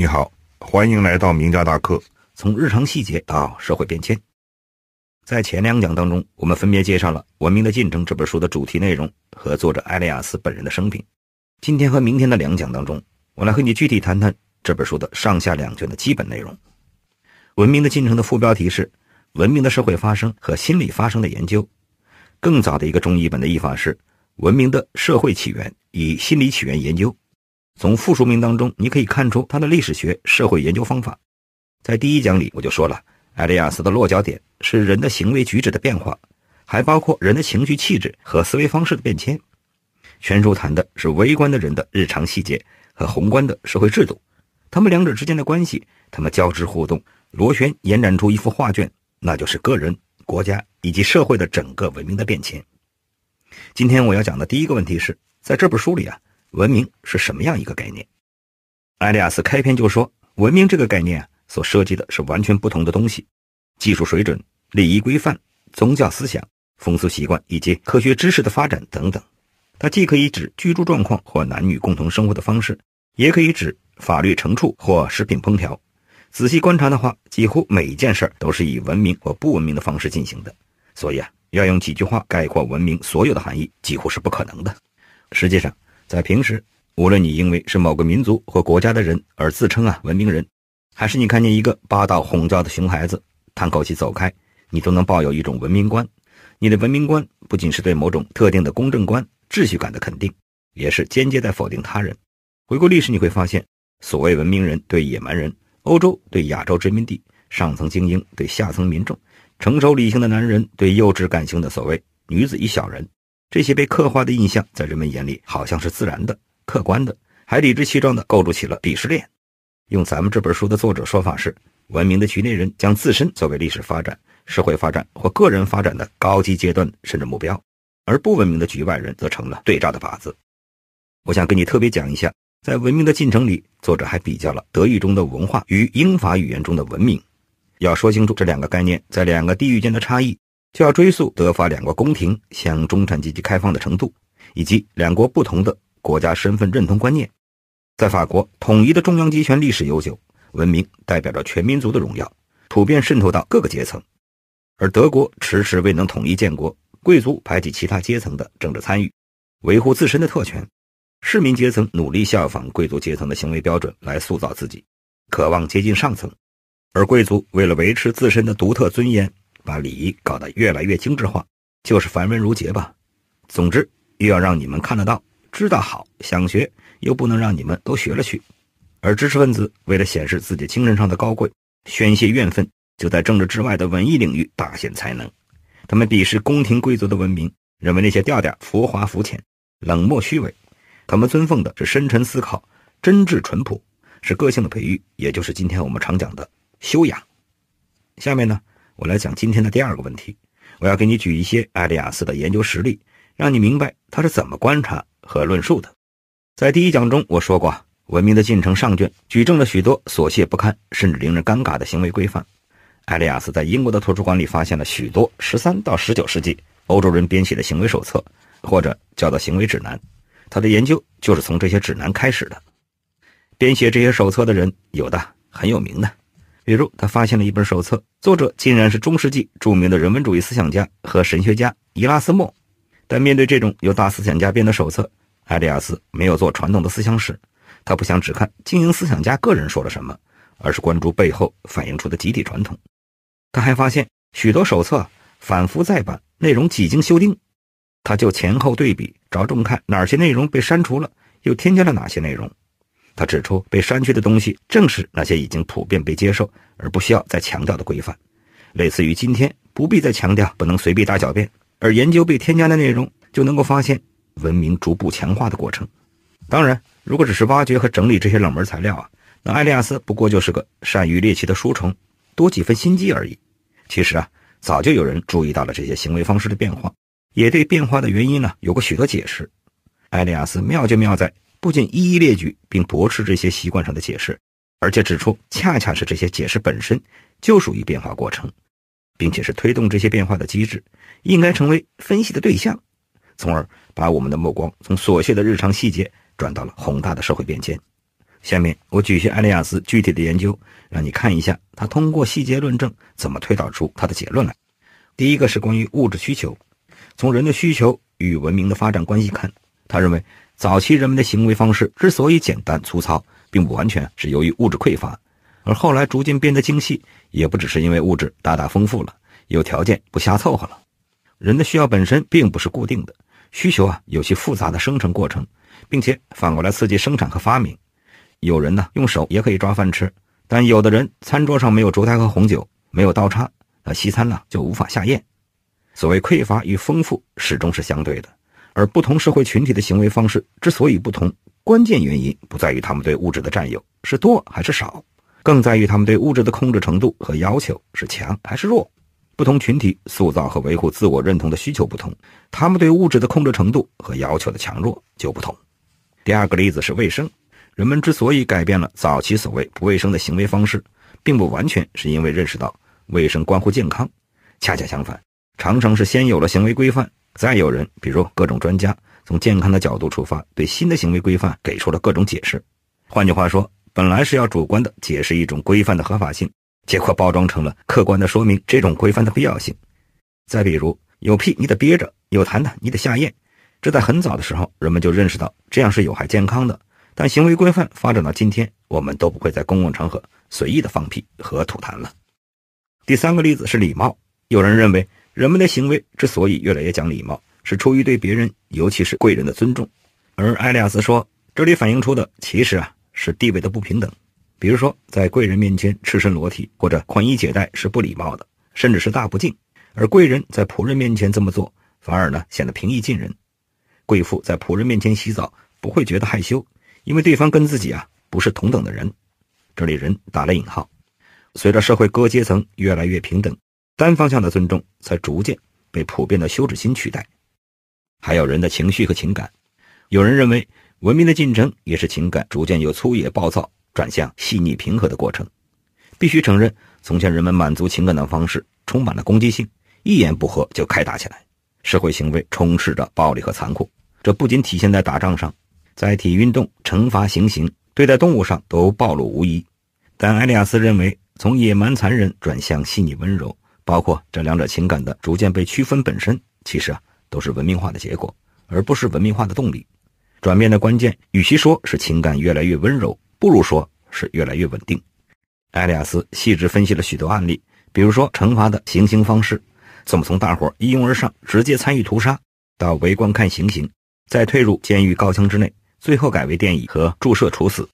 你好，欢迎来到名家大课。从日常细节到社会变迁，在前两讲当中，我们分别介绍了《文明的进程》这本书的主题内容和作者埃利亚斯本人的生平。今天和明天的两讲当中，我来和你具体谈谈这本书的上下两卷的基本内容。《文明的进程》的副标题是“文明的社会发生和心理发生的研究”。更早的一个中译本的译法是“文明的社会起源与心理起源研究”。从附书名当中，你可以看出他的历史学、社会研究方法。在第一讲里，我就说了，埃利亚斯的落脚点是人的行为举止的变化，还包括人的情绪、气质和思维方式的变迁。全书谈的是微观的人的日常细节和宏观的社会制度，他们两者之间的关系，他们交织互动，螺旋延展出一幅画卷，那就是个人、国家以及社会的整个文明的变迁。今天我要讲的第一个问题是，在这本书里啊。文明是什么样一个概念？埃利亚斯开篇就说：“文明这个概念所涉及的是完全不同的东西，技术水准、礼仪规范、宗教思想、风俗习惯以及科学知识的发展等等。它既可以指居住状况或男女共同生活的方式，也可以指法律惩处或食品烹调。仔细观察的话，几乎每一件事都是以文明或不文明的方式进行的。所以啊，要用几句话概括文明所有的含义，几乎是不可能的。实际上。”在平时，无论你因为是某个民族或国家的人而自称啊文明人，还是你看见一个霸道哄叫的熊孩子叹口气走开，你都能抱有一种文明观。你的文明观不仅是对某种特定的公正观、秩序感的肯定，也是间接在否定他人。回顾历史，你会发现，所谓文明人对野蛮人，欧洲对亚洲殖民地上层精英对下层民众，成熟理性的男人对幼稚感性的所谓女子一小人。这些被刻画的印象，在人们眼里好像是自然的、客观的，还理直气壮地构筑起了鄙视链。用咱们这本书的作者说法是：文明的局内人将自身作为历史发展、社会发展或个人发展的高级阶段甚至目标，而不文明的局外人则成了对照的靶子。我想跟你特别讲一下，在文明的进程里，作者还比较了德语中的文化与英法语言中的文明，要说清楚这两个概念在两个地域间的差异。就要追溯德法两国宫廷向中产阶级开放的程度，以及两国不同的国家身份认同观念。在法国，统一的中央集权历史悠久，文明代表着全民族的荣耀，普遍渗透到各个阶层；而德国迟迟未能统一建国，贵族排挤其他阶层的政治参与，维护自身的特权，市民阶层努力效仿贵族阶层的行为标准来塑造自己，渴望接近上层；而贵族为了维持自身的独特尊严。把礼仪搞得越来越精致化，就是繁文缛节吧。总之，又要让你们看得到、知道好，想学又不能让你们都学了去。而知识分子为了显示自己精神上的高贵，宣泄怨愤，就在政治之外的文艺领域大显才能。他们鄙视宫廷贵族的文明，认为那些调调浮华、肤浅、冷漠、虚伪。他们尊奉的是深沉思考、真挚淳朴，是个性的培育，也就是今天我们常讲的修养。下面呢？我来讲今天的第二个问题，我要给你举一些艾利亚斯的研究实例，让你明白他是怎么观察和论述的。在第一讲中，我说过，《文明的进程》上卷举证了许多琐屑不堪，甚至令人尴尬的行为规范。艾利亚斯在英国的图书馆里发现了许多13到19世纪欧洲人编写的行为手册，或者叫做行为指南。他的研究就是从这些指南开始的。编写这些手册的人，有的很有名的。比如，他发现了一本手册，作者竟然是中世纪著名的人文主义思想家和神学家伊拉斯莫。但面对这种由大思想家编的手册，埃利亚斯没有做传统的思想史。他不想只看经营思想家个人说了什么，而是关注背后反映出的集体传统。他还发现许多手册反复再版，内容几经修订，他就前后对比，着重看哪些内容被删除了，又添加了哪些内容。他指出，被删去的东西正是那些已经普遍被接受而不需要再强调的规范，类似于今天不必再强调不能随地大小便，而研究被添加的内容，就能够发现文明逐步强化的过程。当然，如果只是挖掘和整理这些冷门材料啊，那埃利亚斯不过就是个善于猎奇的书虫，多几分心机而已。其实啊，早就有人注意到了这些行为方式的变化，也对变化的原因呢有过许多解释。埃利亚斯妙就妙在。不仅一一列举并驳斥这些习惯上的解释，而且指出，恰恰是这些解释本身就属于变化过程，并且是推动这些变化的机制，应该成为分析的对象，从而把我们的目光从琐屑的日常细节转到了宏大的社会变迁。下面我举些埃利亚斯具体的研究，让你看一下他通过细节论证怎么推导出他的结论来。第一个是关于物质需求，从人的需求与文明的发展关系看，他认为。早期人们的行为方式之所以简单粗糙，并不完全是由于物质匮乏，而后来逐渐变得精细，也不只是因为物质大大丰富了，有条件不瞎凑合了。人的需要本身并不是固定的，需求啊有其复杂的生成过程，并且反过来刺激生产和发明。有人呢用手也可以抓饭吃，但有的人餐桌上没有烛台和红酒，没有刀叉，那西餐呢就无法下咽。所谓匮乏与丰富，始终是相对的。而不同社会群体的行为方式之所以不同，关键原因不在于他们对物质的占有是多还是少，更在于他们对物质的控制程度和要求是强还是弱。不同群体塑造和维护自我认同的需求不同，他们对物质的控制程度和要求的强弱就不同。第二个例子是卫生，人们之所以改变了早期所谓不卫生的行为方式，并不完全是因为认识到卫生关乎健康，恰恰相反，常常是先有了行为规范。再有人，比如各种专家，从健康的角度出发，对新的行为规范给出了各种解释。换句话说，本来是要主观的解释一种规范的合法性，结果包装成了客观的说明这种规范的必要性。再比如，有屁你得憋着，有痰呢你得下咽。这在很早的时候，人们就认识到这样是有害健康的。但行为规范发展到今天，我们都不会在公共场合随意的放屁和吐痰了。第三个例子是礼貌，有人认为。人们的行为之所以越来越讲礼貌，是出于对别人，尤其是贵人的尊重。而埃利亚斯说，这里反映出的其实啊是地位的不平等。比如说，在贵人面前赤身裸体或者宽衣解带是不礼貌的，甚至是大不敬。而贵人在仆人面前这么做，反而呢显得平易近人。贵妇在仆人面前洗澡不会觉得害羞，因为对方跟自己啊不是同等的人。这里人打了引号。随着社会各阶层越来越平等。单方向的尊重，才逐渐被普遍的羞耻心取代。还有人的情绪和情感，有人认为文明的进程也是情感逐渐由粗野暴躁转向细腻平和的过程。必须承认，从前人们满足情感的方式充满了攻击性，一言不合就开打起来，社会行为充斥着暴力和残酷。这不仅体现在打仗上，在体育运动、惩罚、行刑、对待动物上都暴露无遗。但埃利亚斯认为，从野蛮残忍转向细腻温柔。包括这两者情感的逐渐被区分，本身其实啊都是文明化的结果，而不是文明化的动力。转变的关键，与其说是情感越来越温柔，不如说是越来越稳定。艾利亚斯细致分析了许多案例，比如说惩罚的行刑方式，怎么从大伙儿一拥而上直接参与屠杀，到围观看行刑，再退入监狱高墙之内，最后改为电椅和注射处死，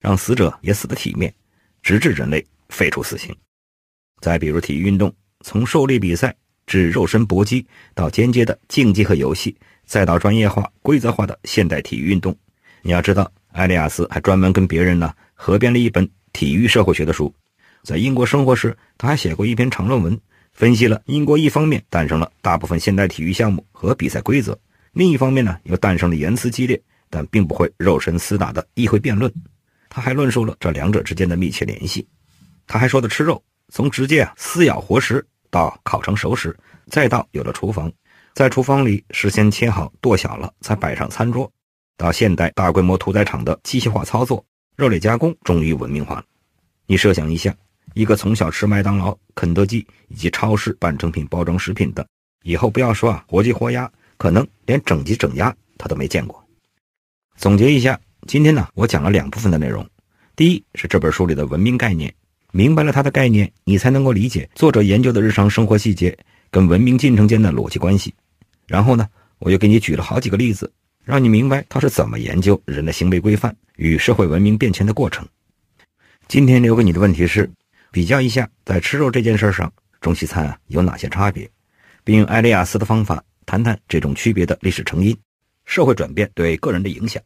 让死者也死得体面，直至人类废除死刑。再比如体育运动。从狩猎比赛至肉身搏击，到间接的竞技和游戏，再到专业化、规则化的现代体育运动，你要知道，埃利亚斯还专门跟别人呢合编了一本体育社会学的书。在英国生活时，他还写过一篇长论文，分析了英国一方面诞生了大部分现代体育项目和比赛规则，另一方面呢又诞生了言辞激烈但并不会肉身厮打的议会辩论。他还论述了这两者之间的密切联系。他还说的吃肉。从直接啊撕咬活食到烤成熟食，再到有了厨房，在厨房里事先切好剁小了才摆上餐桌，到现代大规模屠宰场的机械化操作，肉类加工终于文明化了。你设想一下，一个从小吃麦当劳、肯德基以及超市半成品包装食品的，以后不要说啊活鸡活鸭，可能连整鸡整鸭他都没见过。总结一下，今天呢我讲了两部分的内容，第一是这本书里的文明概念。明白了它的概念，你才能够理解作者研究的日常生活细节跟文明进程间的逻辑关系。然后呢，我又给你举了好几个例子，让你明白他是怎么研究人的行为规范与社会文明变迁的过程。今天留给你的问题是：比较一下在吃肉这件事上，中西餐啊有哪些差别，并用埃利亚斯的方法谈谈这种区别的历史成因、社会转变对个人的影响。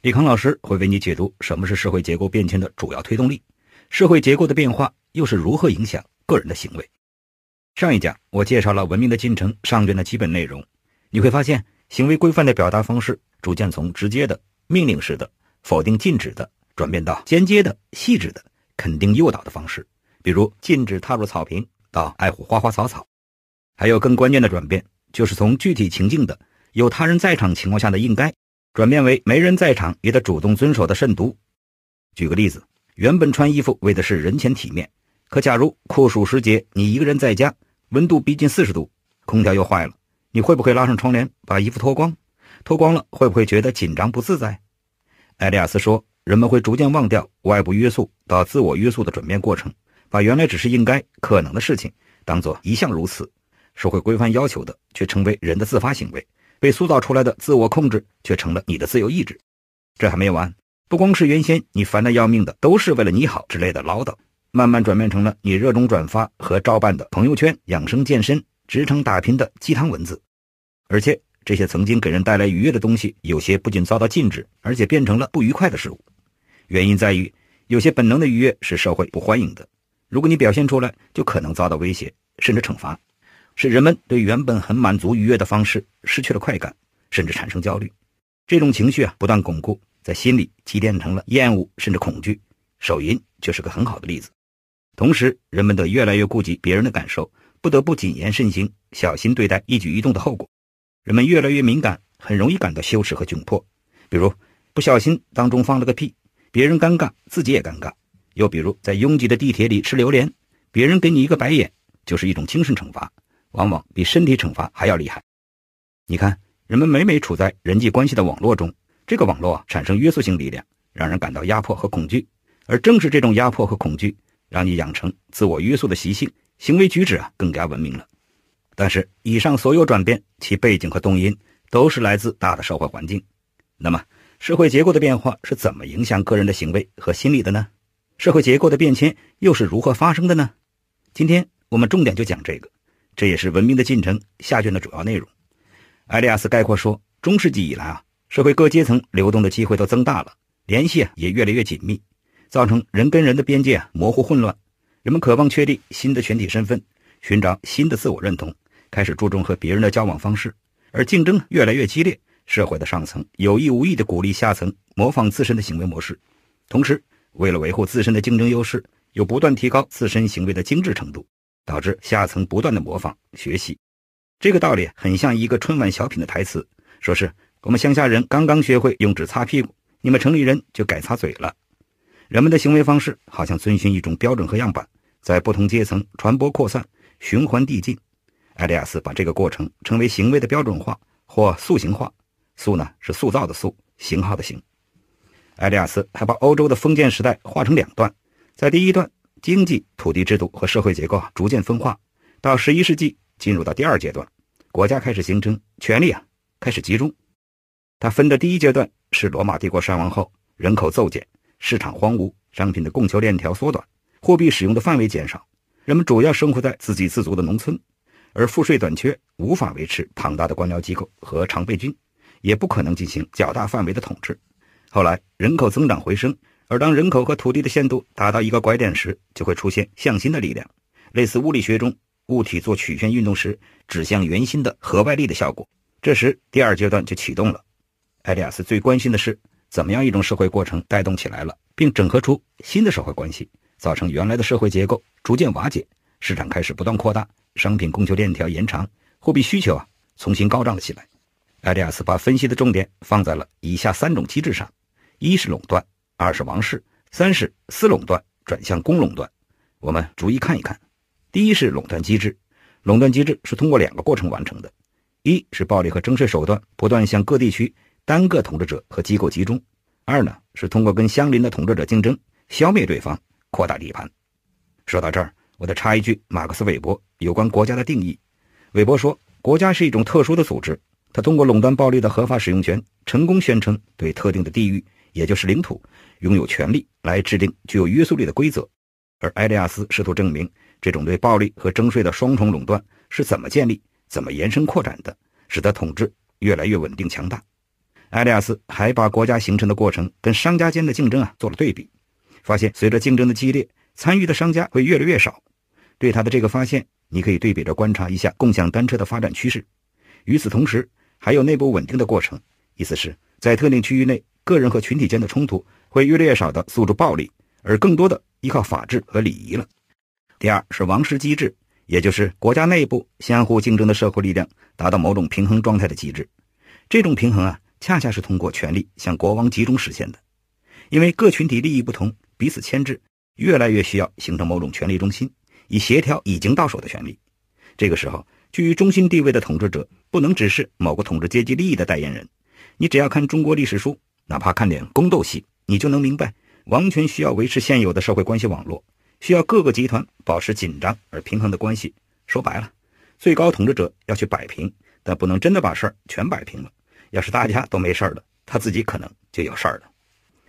李康老师会为你解读什么是社会结构变迁的主要推动力。社会结构的变化又是如何影响个人的行为？上一讲我介绍了文明的进程上卷的基本内容，你会发现行为规范的表达方式逐渐从直接的命令式的否定禁止的转变到间接的细致的肯定诱导的方式，比如禁止踏入草坪到爱护花花草草，还有更关键的转变就是从具体情境的有他人在场情况下的应该，转变为没人在场也得主动遵守的慎独。举个例子。原本穿衣服为的是人前体面，可假如酷暑时节你一个人在家，温度逼近四十度，空调又坏了，你会不会拉上窗帘把衣服脱光？脱光了会不会觉得紧张不自在？艾利亚斯说，人们会逐渐忘掉外部约束到自我约束的转变过程，把原来只是应该、可能的事情，当做一向如此，社会规范要求的，却成为人的自发行为。被塑造出来的自我控制，却成了你的自由意志。这还没完。不光是原先你烦得要命的，都是为了你好之类的唠叨，慢慢转变成了你热衷转发和照办的朋友圈养生健身、职场打拼的鸡汤文字。而且这些曾经给人带来愉悦的东西，有些不仅遭到禁止，而且变成了不愉快的事物。原因在于，有些本能的愉悦是社会不欢迎的。如果你表现出来，就可能遭到威胁甚至惩罚，使人们对原本很满足愉悦的方式失去了快感，甚至产生焦虑。这种情绪啊，不断巩固。在心里积淀成了厌恶甚至恐惧，手淫就是个很好的例子。同时，人们都越来越顾及别人的感受，不得不谨言慎行，小心对待一举一动的后果。人们越来越敏感，很容易感到羞耻和窘迫。比如不小心当中放了个屁，别人尴尬，自己也尴尬；又比如在拥挤的地铁里吃榴莲，别人给你一个白眼，就是一种精神惩罚，往往比身体惩罚还要厉害。你看，人们每每处在人际关系的网络中。这个网络产生约束性力量，让人感到压迫和恐惧，而正是这种压迫和恐惧，让你养成自我约束的习性，行为举止啊更加文明了。但是，以上所有转变，其背景和动因都是来自大的社会环境。那么，社会结构的变化是怎么影响个人的行为和心理的呢？社会结构的变迁又是如何发生的呢？今天我们重点就讲这个，这也是文明的进程下卷的主要内容。埃利亚斯概括说，中世纪以来啊。社会各阶层流动的机会都增大了，联系也越来越紧密，造成人跟人的边界模糊混乱，人们渴望确立新的群体身份，寻找新的自我认同，开始注重和别人的交往方式，而竞争越来越激烈。社会的上层有意无意地鼓励下层模仿自身的行为模式，同时为了维护自身的竞争优势，又不断提高自身行为的精致程度，导致下层不断的模仿学习。这个道理很像一个春晚小品的台词，说是。我们乡下人刚刚学会用纸擦屁股，你们城里人就改擦嘴了。人们的行为方式好像遵循一种标准和样板，在不同阶层传播扩散、循环递进。埃利亚斯把这个过程称为“行为的标准化”或“塑形化”。塑呢是塑造的塑，型号的型。埃利亚斯还把欧洲的封建时代划成两段，在第一段，经济、土地制度和社会结构逐渐分化，到十一世纪进入到第二阶段，国家开始形成，权力啊开始集中。它分的第一阶段是罗马帝国衰亡后，人口骤减，市场荒芜，商品的供求链条缩短，货币使用的范围减少，人们主要生活在自给自足的农村，而赋税短缺无法维持庞大的官僚机构和常备军，也不可能进行较大范围的统治。后来人口增长回升，而当人口和土地的限度达到一个拐点时，就会出现向心的力量，类似物理学中物体做曲线运动时指向圆心的合外力的效果。这时第二阶段就启动了。埃利亚斯最关心的是，怎么样一种社会过程带动起来了，并整合出新的社会关系，造成原来的社会结构逐渐瓦解，市场开始不断扩大，商品供求链条延长，货币需求啊重新高涨了起来。埃利亚斯把分析的重点放在了以下三种机制上：一是垄断，二是王室，三是私垄断转向公垄断。我们逐一看一看。第一是垄断机制，垄断机制是通过两个过程完成的：一是暴力和征税手段不断向各地区。单个统治者和机构集中，二呢是通过跟相邻的统治者竞争，消灭对方，扩大地盘。说到这儿，我得插一句：马克思·韦伯有关国家的定义。韦伯说，国家是一种特殊的组织，它通过垄断暴力的合法使用权，成功宣称对特定的地域，也就是领土，拥有权利来制定具有约束力的规则。而埃利亚斯试图证明，这种对暴力和征税的双重垄断是怎么建立、怎么延伸扩展的，使得统治越来越稳定强大。埃利亚斯还把国家形成的过程跟商家间的竞争啊做了对比，发现随着竞争的激烈，参与的商家会越来越少。对他的这个发现，你可以对比着观察一下共享单车的发展趋势。与此同时，还有内部稳定的过程，意思是，在特定区域内，个人和群体间的冲突会越来越少的诉诸暴力，而更多的依靠法治和礼仪了。第二是王室机制，也就是国家内部相互竞争的社会力量达到某种平衡状态的机制。这种平衡啊。恰恰是通过权力向国王集中实现的，因为各群体利益不同，彼此牵制，越来越需要形成某种权力中心，以协调已经到手的权利。这个时候，居于中心地位的统治者不能只是某个统治阶级利益的代言人。你只要看中国历史书，哪怕看点宫斗戏，你就能明白，王权需要维持现有的社会关系网络，需要各个集团保持紧张而平衡的关系。说白了，最高统治者要去摆平，但不能真的把事儿全摆平了。要是大家都没事儿了，他自己可能就有事儿了。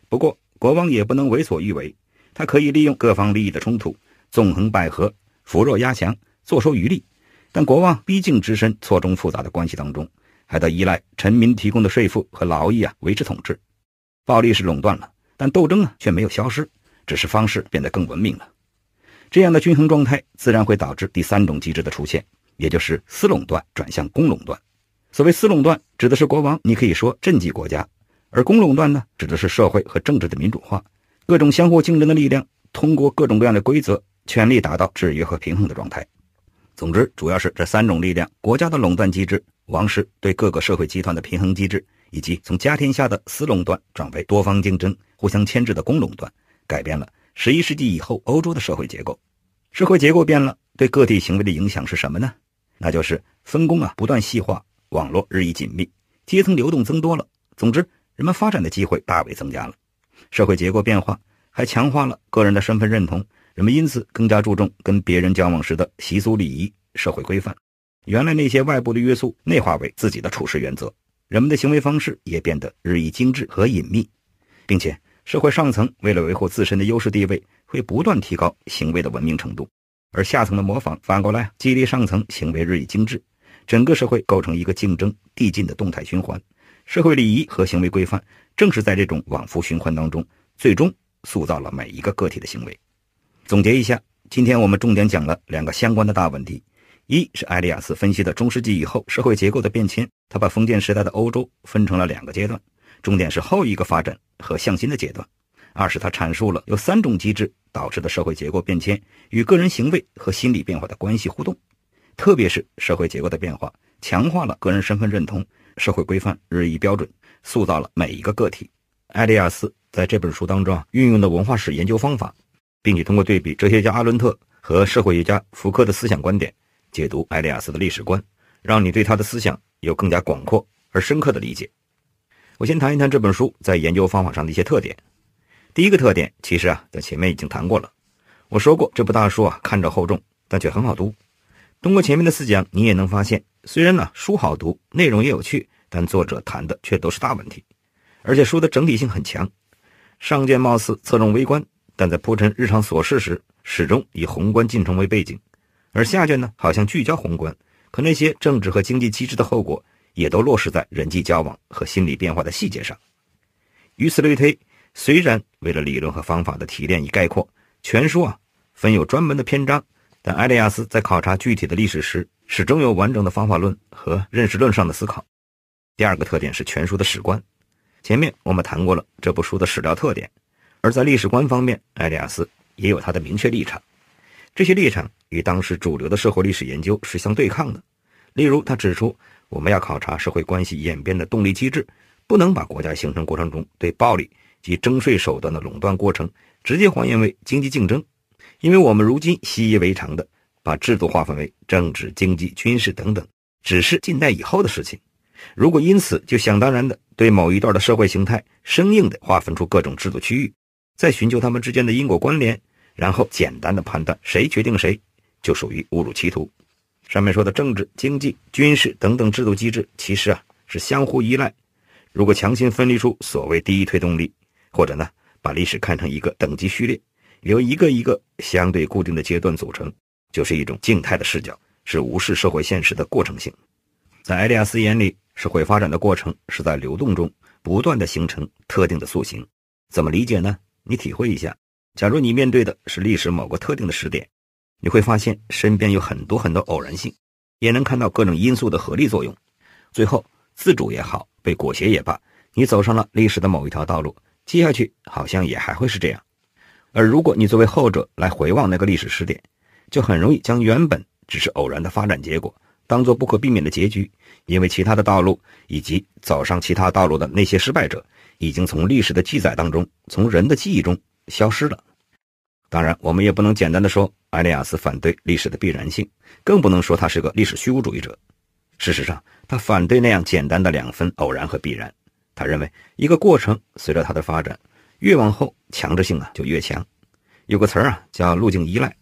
不过国王也不能为所欲为，他可以利用各方利益的冲突，纵横捭阖，扶弱压强，坐收渔利。但国王毕竟置身错综复杂的关系当中，还得依赖臣民提供的税赋和劳役啊维持统治。暴力是垄断了，但斗争呢却没有消失，只是方式变得更文明了。这样的均衡状态自然会导致第三种机制的出现，也就是私垄断转向公垄断。所谓私垄断，指的是国王；你可以说政绩国家，而公垄断呢，指的是社会和政治的民主化，各种相互竞争的力量通过各种各样的规则，权力达到制约和平衡的状态。总之，主要是这三种力量：国家的垄断机制、王室对各个社会集团的平衡机制，以及从家天下的私垄断转为多方竞争、互相牵制的公垄断，改变了十一世纪以后欧洲的社会结构。社会结构变了，对各地行为的影响是什么呢？那就是分工啊，不断细化。网络日益紧密，阶层流动增多了。总之，人们发展的机会大为增加了。社会结构变化还强化了个人的身份认同，人们因此更加注重跟别人交往时的习俗礼仪、社会规范。原来那些外部的约束内化为自己的处事原则，人们的行为方式也变得日益精致和隐秘。并且，社会上层为了维护自身的优势地位，会不断提高行为的文明程度，而下层的模仿反过来激励上层行为日益精致。整个社会构成一个竞争递进的动态循环，社会礼仪和行为规范正是在这种往复循环当中，最终塑造了每一个个体的行为。总结一下，今天我们重点讲了两个相关的大问题：一是埃利亚斯分析的中世纪以后社会结构的变迁，他把封建时代的欧洲分成了两个阶段，重点是后一个发展和向心的阶段；二是他阐述了有三种机制导致的社会结构变迁与个人行为和心理变化的关系互动。特别是社会结构的变化强化了个人身份认同，社会规范日益标准，塑造了每一个个体。艾利亚斯在这本书当中运用的文化史研究方法，并且通过对比哲学家阿伦特和社会学家福柯的思想观点，解读艾利亚斯的历史观，让你对他的思想有更加广阔而深刻的理解。我先谈一谈这本书在研究方法上的一些特点。第一个特点，其实啊，在前面已经谈过了。我说过，这部大书啊，看着厚重，但却很好读。通过前面的四讲，你也能发现，虽然呢书好读，内容也有趣，但作者谈的却都是大问题，而且书的整体性很强。上卷貌似侧重微观，但在铺陈日常琐事时，始终以宏观进程为背景；而下卷呢，好像聚焦宏观，可那些政治和经济机制的后果，也都落实在人际交往和心理变化的细节上。与此类推，虽然为了理论和方法的提炼与概括，全书啊，分有专门的篇章。但埃利亚斯在考察具体的历史时，始终有完整的方法论和认识论上的思考。第二个特点是全书的史观。前面我们谈过了这部书的史料特点，而在历史观方面，埃利亚斯也有他的明确立场。这些立场与当时主流的社会历史研究是相对抗的。例如，他指出，我们要考察社会关系演变的动力机制，不能把国家形成过程中对暴力及征税手段的垄断过程直接还原为经济竞争。因为我们如今习以为常的把制度划分为政治、经济、军事等等，只是近代以后的事情。如果因此就想当然的对某一段的社会形态生硬的划分出各种制度区域，再寻求他们之间的因果关联，然后简单的判断谁决定谁，就属于误入歧途。上面说的政治、经济、军事等等制度机制，其实啊是相互依赖。如果强行分离出所谓第一推动力，或者呢把历史看成一个等级序列。由一个一个相对固定的阶段组成，就是一种静态的视角，是无视社会现实的过程性。在埃利亚斯眼里，社会发展的过程是在流动中不断的形成特定的塑形。怎么理解呢？你体会一下。假如你面对的是历史某个特定的时点，你会发现身边有很多很多偶然性，也能看到各种因素的合力作用。最后，自主也好，被裹挟也罢，你走上了历史的某一条道路，接下去好像也还会是这样。而如果你作为后者来回望那个历史时点，就很容易将原本只是偶然的发展结果，当做不可避免的结局，因为其他的道路以及走上其他道路的那些失败者，已经从历史的记载当中、从人的记忆中消失了。当然，我们也不能简单的说埃利亚斯反对历史的必然性，更不能说他是个历史虚无主义者。事实上，他反对那样简单的两分偶然和必然。他认为，一个过程随着它的发展。越往后，强制性啊就越强。有个词儿啊叫路径依赖。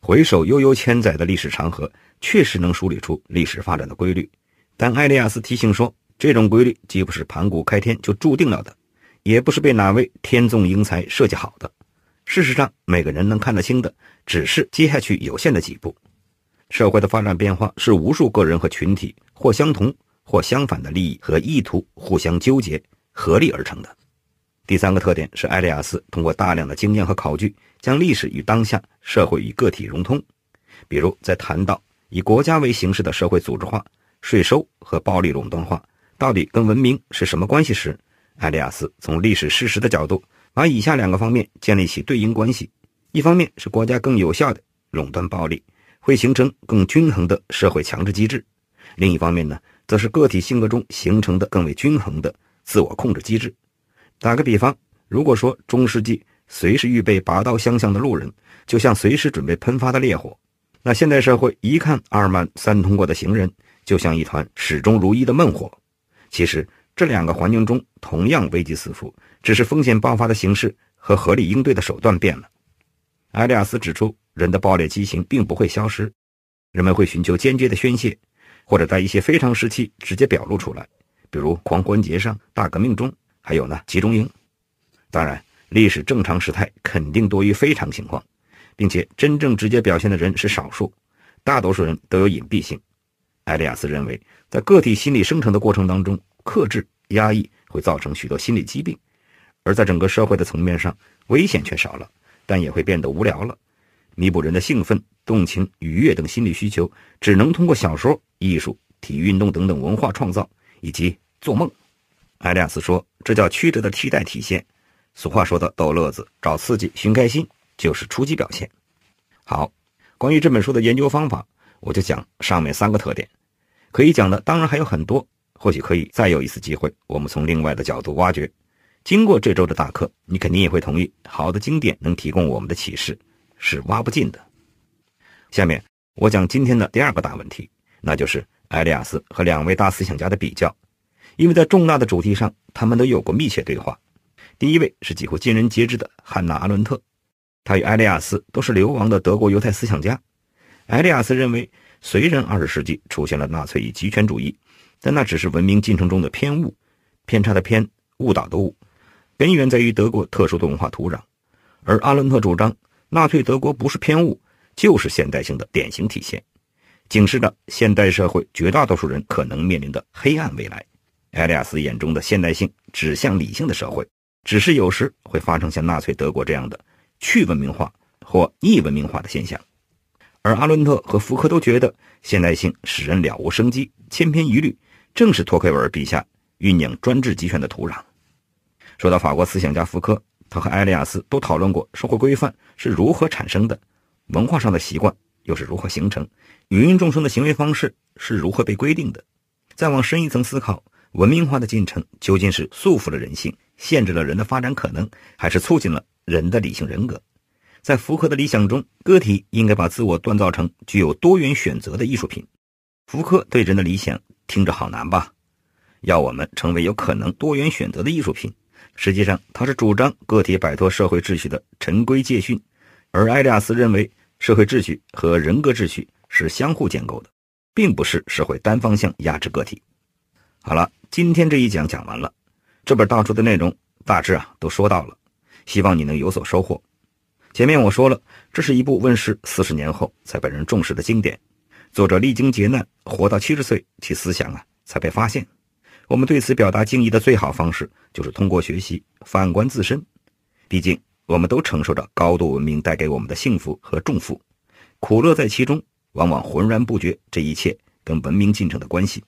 回首悠悠千载的历史长河，确实能梳理出历史发展的规律。但艾利亚斯提醒说，这种规律既不是盘古开天就注定了的，也不是被哪位天纵英才设计好的。事实上，每个人能看得清的，只是接下去有限的几步。社会的发展变化是无数个人和群体或相同或相反的利益和意图互相纠结合力而成的。第三个特点是，埃利亚斯通过大量的经验和考据，将历史与当下、社会与个体融通。比如，在谈到以国家为形式的社会组织化、税收和暴力垄断化到底跟文明是什么关系时，埃利亚斯从历史事实的角度，把以下两个方面建立起对应关系：一方面是国家更有效的垄断暴力，会形成更均衡的社会强制机制；另一方面呢，则是个体性格中形成的更为均衡的自我控制机制。打个比方，如果说中世纪随时预备拔刀相向的路人，就像随时准备喷发的烈火，那现代社会一看二慢三通过的行人，就像一团始终如一的闷火。其实这两个环境中同样危机四伏，只是风险爆发的形式和合理应对的手段变了。埃利亚斯指出，人的暴烈激情并不会消失，人们会寻求间接的宣泄，或者在一些非常时期直接表露出来，比如狂欢节上、大革命中。还有呢，集中营。当然，历史正常时态肯定多于非常情况，并且真正直接表现的人是少数，大多数人都有隐蔽性。埃利亚斯认为，在个体心理生成的过程当中，克制、压抑会造成许多心理疾病，而在整个社会的层面上，危险却少了，但也会变得无聊了。弥补人的兴奋、动情、愉悦等心理需求，只能通过小说、艺术、体育运动等等文化创造以及做梦。埃利亚斯说：“这叫曲折的替代体现，俗话说的‘逗乐子、找刺激、寻开心’就是初级表现。”好，关于这本书的研究方法，我就讲上面三个特点。可以讲的当然还有很多，或许可以再有一次机会，我们从另外的角度挖掘。经过这周的大课，你肯定也会同意，好的经典能提供我们的启示，是挖不尽的。下面我讲今天的第二个大问题，那就是埃利亚斯和两位大思想家的比较。因为在重大的主题上，他们都有过密切对话。第一位是几乎尽人皆知的汉娜·阿伦特，她与埃利亚斯都是流亡的德国犹太思想家。埃利亚斯认为，虽然二十世纪出现了纳粹与极权主义，但那只是文明进程中的偏误、偏差的偏误导的误，根源在于德国特殊的文化土壤。而阿伦特主张，纳粹德国不是偏误，就是现代性的典型体现，警示着现代社会绝大多数人可能面临的黑暗未来。埃利亚斯眼中的现代性指向理性的社会，只是有时会发生像纳粹德国这样的去文明化或逆文明化的现象。而阿伦特和福柯都觉得，现代性使人了无生机、千篇一律，正是托克维尔笔下酝酿专制集权的土壤。说到法国思想家福柯，他和埃利亚斯都讨论过社会规范是如何产生的，文化上的习惯又是如何形成，芸芸众生的行为方式是如何被规定的。再往深一层思考。文明化的进程究竟是束缚了人性、限制了人的发展可能，还是促进了人的理性人格？在福柯的理想中，个体应该把自我锻造成具有多元选择的艺术品。福柯对人的理想听着好难吧？要我们成为有可能多元选择的艺术品。实际上，他是主张个体摆脱社会秩序的陈规戒训。而埃利亚斯认为，社会秩序和人格秩序是相互建构的，并不是社会单方向压制个体。好了。今天这一讲讲完了，这本大书的内容大致啊都说到了，希望你能有所收获。前面我说了，这是一部问世四十年后才被人重视的经典，作者历经劫难活到七十岁，其思想啊才被发现。我们对此表达敬意的最好方式，就是通过学习反观自身。毕竟，我们都承受着高度文明带给我们的幸福和重负，苦乐在其中，往往浑然不觉这一切跟文明进程的关系。